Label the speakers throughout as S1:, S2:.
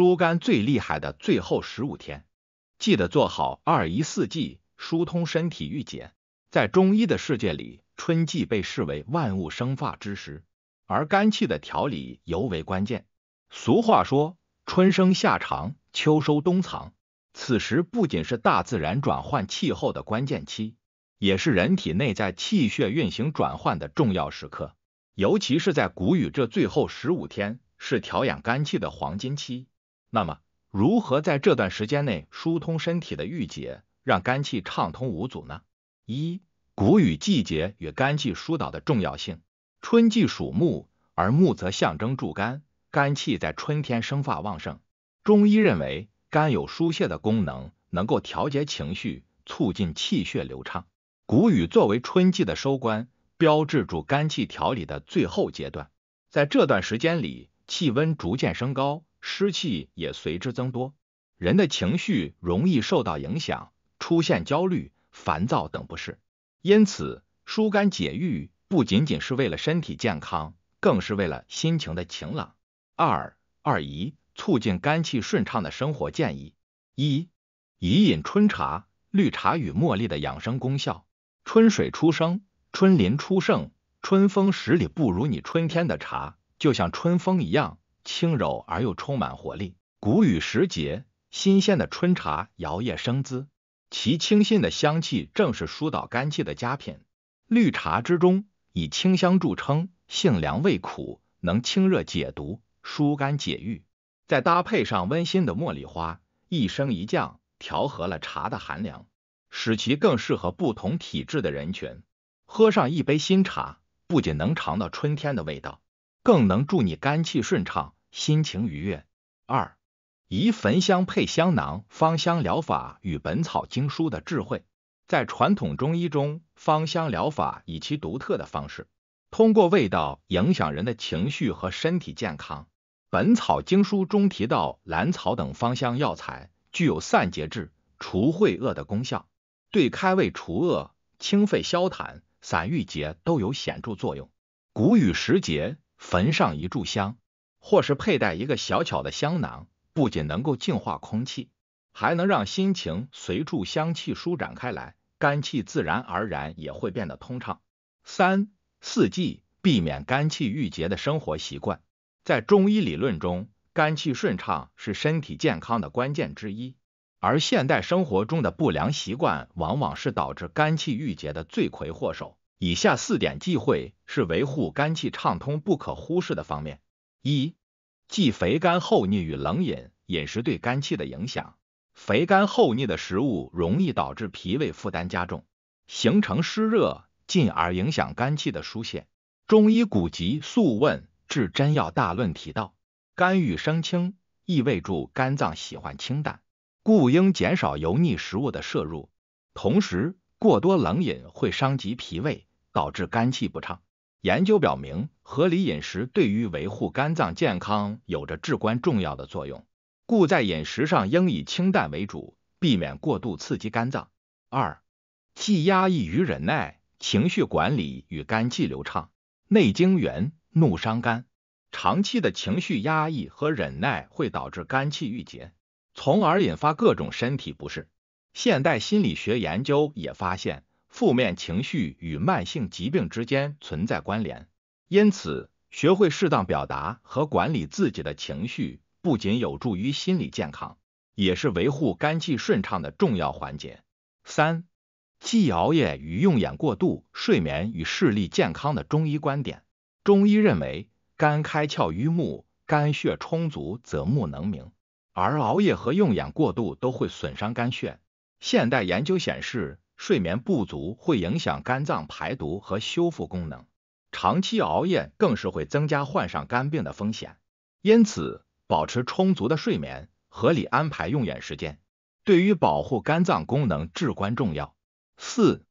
S1: 疏肝最厉害的最后十五天，记得做好二一四季疏通身体郁结。在中医的世界里，春季被视为万物生发之时，而肝气的调理尤为关键。俗话说，春生夏长，秋收冬藏。此时不仅是大自然转换气候的关键期，也是人体内在气血运行转换的重要时刻。尤其是在谷雨这最后十五天，是调养肝气的黄金期。那么，如何在这段时间内疏通身体的郁结，让肝气畅通无阻呢？一、谷雨季节与肝气疏导的重要性。春季属木，而木则象征助肝，肝气在春天生发旺盛。中医认为，肝有疏泄的功能，能够调节情绪，促进气血流畅。谷雨作为春季的收官，标志住肝气调理的最后阶段。在这段时间里，气温逐渐升高。湿气也随之增多，人的情绪容易受到影响，出现焦虑、烦躁等不适。因此，疏肝解郁不仅仅是为了身体健康，更是为了心情的晴朗。二二宜促进肝气顺畅的生活建议：一，宜饮春茶，绿茶与茉莉的养生功效。春水初生，春林初盛，春风十里不如你。春天的茶就像春风一样。轻柔而又充满活力。谷雨时节，新鲜的春茶摇曳生姿，其清新的香气正是疏导肝气的佳品。绿茶之中以清香著称，性凉味苦，能清热解毒、疏肝解郁。再搭配上温馨的茉莉花，一升一降，调和了茶的寒凉，使其更适合不同体质的人群。喝上一杯新茶，不仅能尝到春天的味道，更能助你肝气顺畅。心情愉悦。二，宜焚香配香囊，芳香疗法与《本草经书》的智慧，在传统中医中，芳香疗法以其独特的方式，通过味道影响人的情绪和身体健康。《本草经书》中提到，兰草等芳香药材具有散结滞、除秽恶的功效，对开胃除恶、清肺消痰、散郁结都有显著作用。谷雨时节，焚上一炷香。或是佩戴一个小巧的香囊，不仅能够净化空气，还能让心情随住香气舒展开来，肝气自然而然也会变得通畅。三、四季避免肝气郁结的生活习惯，在中医理论中，肝气顺畅是身体健康的关键之一，而现代生活中的不良习惯往往是导致肝气郁结的罪魁祸首。以下四点忌讳是维护肝气畅通不可忽视的方面。一忌肥甘厚腻与冷饮饮食对肝气的影响。肥甘厚腻的食物容易导致脾胃负担加重，形成湿热，进而影响肝气的疏泄。中医古籍《素问·治真药大论》提到，肝欲生清，意味住肝脏喜欢清淡，故应减少油腻食物的摄入。同时，过多冷饮会伤及脾胃，导致肝气不畅。研究表明，合理饮食对于维护肝脏健康有着至关重要的作用，故在饮食上应以清淡为主，避免过度刺激肝脏。二、忌压抑与忍耐，情绪管理与肝气流畅。内经元怒伤肝。长期的情绪压抑和忍耐会导致肝气郁结，从而引发各种身体不适。现代心理学研究也发现。负面情绪与慢性疾病之间存在关联，因此学会适当表达和管理自己的情绪，不仅有助于心理健康，也是维护肝气顺畅的重要环节。三、忌熬夜与用眼过度，睡眠与视力健康的中医观点。中医认为，肝开窍于目，肝血充足则目能明，而熬夜和用眼过度都会损伤肝血。现代研究显示。睡眠不足会影响肝脏排毒和修复功能，长期熬夜更是会增加患上肝病的风险。因此，保持充足的睡眠，合理安排用眼时间，对于保护肝脏功能至关重要。四、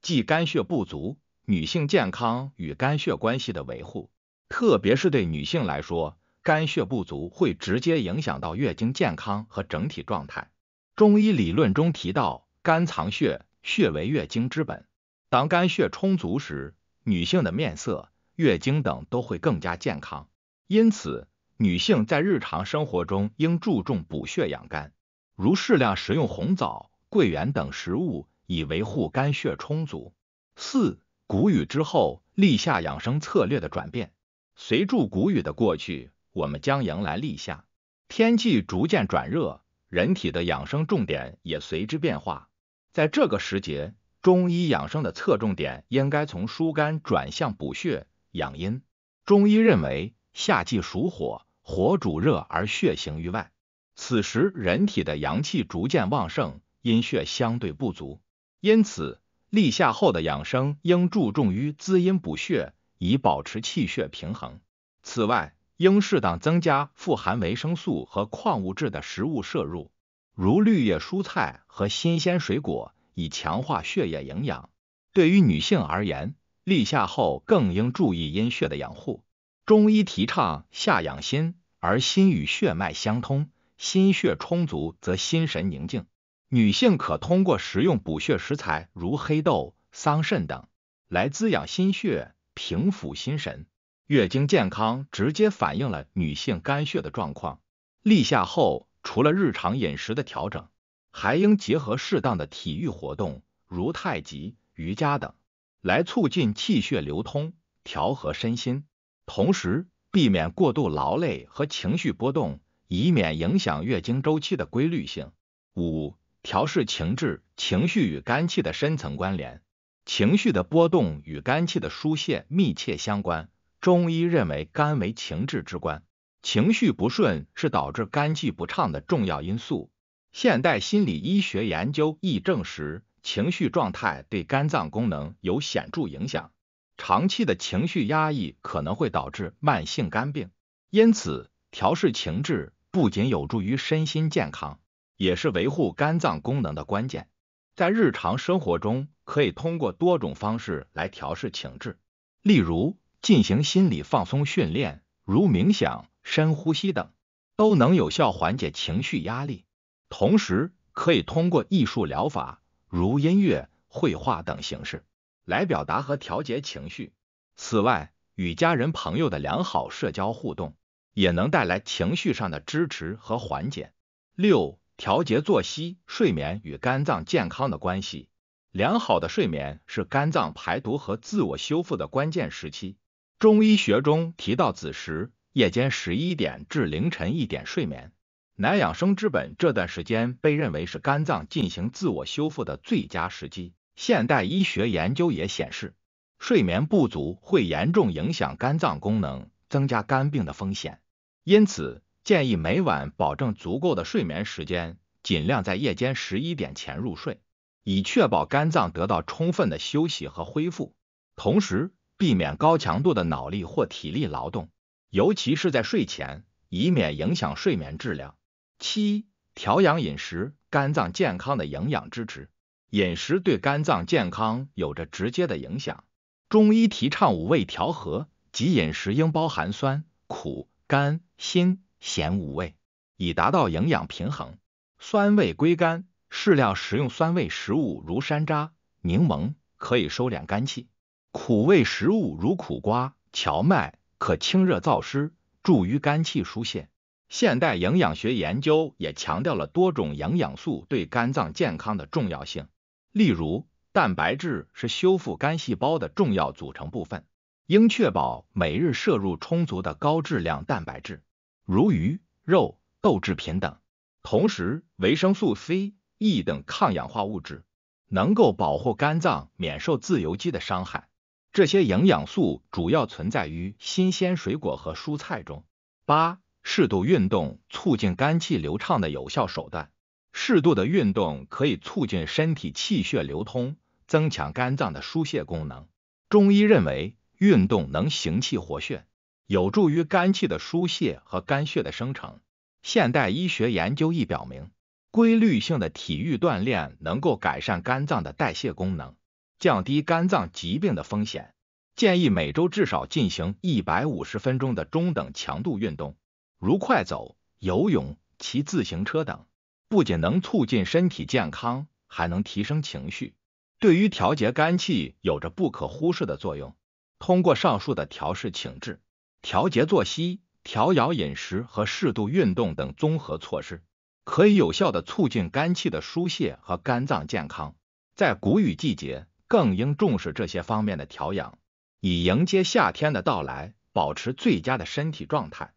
S1: 忌肝血不足，女性健康与肝血关系的维护，特别是对女性来说，肝血不足会直接影响到月经健康和整体状态。中医理论中提到，肝藏血。血为月经之本，当肝血充足时，女性的面色、月经等都会更加健康。因此，女性在日常生活中应注重补血养肝，如适量食用红枣、桂圆等食物，以维护肝血充足。四、谷雨之后立夏养生策略的转变。随着谷雨的过去，我们将迎来立夏，天气逐渐转热，人体的养生重点也随之变化。在这个时节，中医养生的侧重点应该从疏肝转向补血养阴。中医认为，夏季属火，火主热而血行于外，此时人体的阳气逐渐旺盛，阴血相对不足，因此立夏后的养生应注重于滋阴补血，以保持气血平衡。此外，应适当增加富含维生素和矿物质的食物摄入。如绿叶蔬菜和新鲜水果，以强化血液营养。对于女性而言，立夏后更应注意阴血的养护。中医提倡夏养心，而心与血脉相通，心血充足则心神宁静。女性可通过食用补血食材，如黑豆、桑葚等，来滋养心血，平抚心神。月经健康直接反映了女性肝血的状况。立夏后。除了日常饮食的调整，还应结合适当的体育活动，如太极、瑜伽等，来促进气血流通，调和身心。同时，避免过度劳累和情绪波动，以免影响月经周期的规律性。五、调试情志，情绪与肝气的深层关联。情绪的波动与肝气的疏泄密切相关。中医认为，肝为情志之官。情绪不顺是导致肝气不畅的重要因素。现代心理医学研究亦证实，情绪状态对肝脏功能有显著影响。长期的情绪压抑可能会导致慢性肝病。因此，调试情志不仅有助于身心健康，也是维护肝脏功能的关键。在日常生活中，可以通过多种方式来调试情志，例如进行心理放松训练，如冥想。深呼吸等都能有效缓解情绪压力，同时可以通过艺术疗法，如音乐、绘画等形式来表达和调节情绪。此外，与家人朋友的良好社交互动也能带来情绪上的支持和缓解。六、调节作息、睡眠与肝脏健康的关系。良好的睡眠是肝脏排毒和自我修复的关键时期。中医学中提到子时。夜间十一点至凌晨一点睡眠乃养生之本，这段时间被认为是肝脏进行自我修复的最佳时机。现代医学研究也显示，睡眠不足会严重影响肝脏功能，增加肝病的风险。因此，建议每晚保证足够的睡眠时间，尽量在夜间十一点前入睡，以确保肝脏得到充分的休息和恢复。同时，避免高强度的脑力或体力劳动。尤其是在睡前，以免影响睡眠质量。七、调养饮食，肝脏健康的营养支持。饮食对肝脏健康有着直接的影响。中医提倡五味调和，即饮食应包含酸、苦、甘、辛、咸五味，以达到营养平衡。酸味归肝，适量食用酸味食物如山楂、柠檬，可以收敛肝气；苦味食物如苦瓜、荞麦。可清热燥湿，助于肝气疏泄。现代营养学研究也强调了多种营养素对肝脏健康的重要性。例如，蛋白质是修复肝细胞的重要组成部分，应确保每日摄入充足的高质量蛋白质，如鱼、肉、豆制品等。同时，维生素 C、E 等抗氧化物质能够保护肝脏免受自由基的伤害。这些营养素主要存在于新鲜水果和蔬菜中。八、适度运动促进肝气流畅的有效手段。适度的运动可以促进身体气血流通，增强肝脏的疏泄功能。中医认为，运动能行气活血，有助于肝气的疏泄和肝血的生成。现代医学研究亦表明，规律性的体育锻炼能够改善肝脏的代谢功能。降低肝脏疾病的风险，建议每周至少进行一百五十分钟的中等强度运动，如快走、游泳、骑自行车等。不仅能促进身体健康，还能提升情绪，对于调节肝气有着不可忽视的作用。通过上述的调适情志、调节作息、调养饮食和适度运动等综合措施，可以有效地促进肝气的疏泄和肝脏健康。在谷雨季节。更应重视这些方面的调养，以迎接夏天的到来，保持最佳的身体状态。